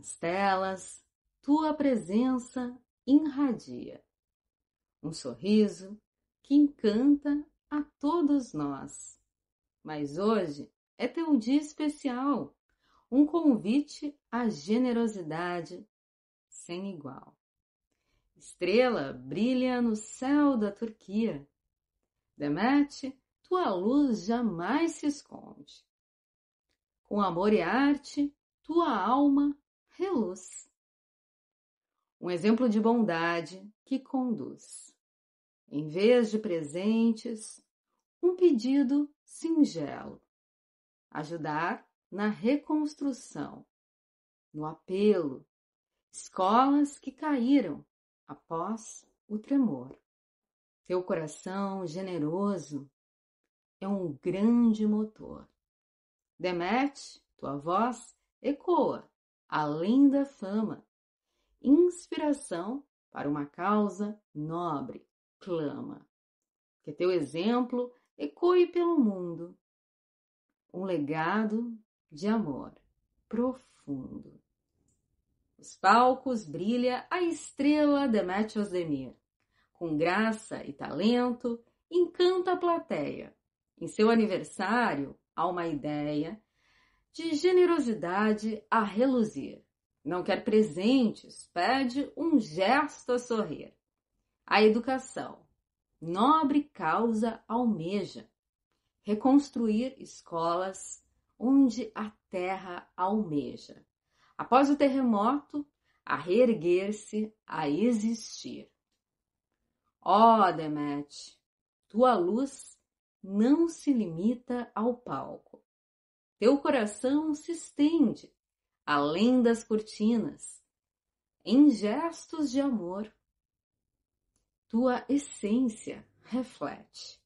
As telas, tua presença irradia. Um sorriso que encanta a todos nós. Mas hoje é teu dia especial, um convite à generosidade sem igual. Estrela brilha no céu da Turquia. Demete, tua luz jamais se esconde. Com amor e arte, tua alma reluz. Um exemplo de bondade que conduz. Em vez de presentes, um pedido singelo. Ajudar na reconstrução, no apelo, escolas que caíram após o tremor. Teu coração generoso é um grande motor. Demete, tua voz ecoa além da fama, inspiração para uma causa nobre, clama. Que teu exemplo ecoe pelo mundo. Um legado de amor profundo. Os palcos brilha a estrela Demetrios Demir. Com graça e talento, encanta a plateia. Em seu aniversário, há uma ideia de generosidade a reluzir. Não quer presentes, pede um gesto a sorrir. A educação, nobre causa almeja reconstruir escolas onde a terra almeja. Após o terremoto, a reerguer-se, a existir. Ó oh, Demet, tua luz não se limita ao palco. Teu coração se estende além das cortinas, em gestos de amor. Tua essência reflete.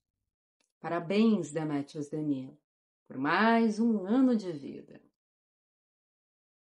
Parabéns, Demetrius Danilo, por mais um ano de vida.